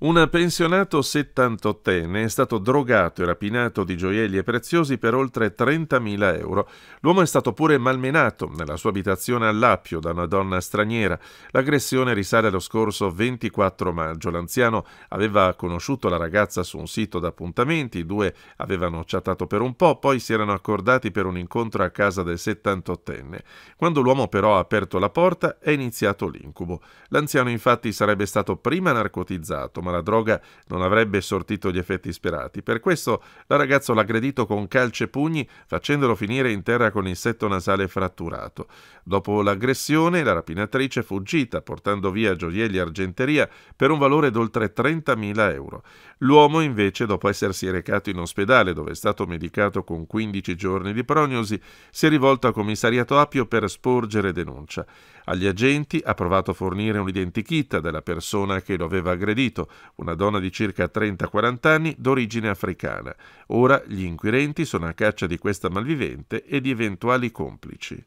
Un pensionato 78enne è stato drogato e rapinato di gioielli e preziosi per oltre 30.000 euro. L'uomo è stato pure malmenato nella sua abitazione all'Appio da una donna straniera. L'aggressione risale allo scorso 24 maggio. L'anziano aveva conosciuto la ragazza su un sito d'appuntamenti, i due avevano chattato per un po', poi si erano accordati per un incontro a casa del 78enne. Quando l'uomo però ha aperto la porta è iniziato l'incubo. L'anziano infatti sarebbe stato prima narcotizzato, ma insomma la droga non avrebbe sortito gli effetti sperati. Per questo la ragazza l'ha aggredito con calce e pugni facendolo finire in terra con insetto nasale fratturato. Dopo l'aggressione la rapinatrice è fuggita portando via gioielli e argenteria per un valore d'oltre 30.000 euro. L'uomo invece dopo essersi recato in ospedale dove è stato medicato con 15 giorni di prognosi si è rivolto al commissariato Appio per sporgere denuncia. Agli agenti ha provato a fornire un identikit della persona che lo aveva aggredito, una donna di circa 30-40 anni d'origine africana. Ora gli inquirenti sono a caccia di questa malvivente e di eventuali complici.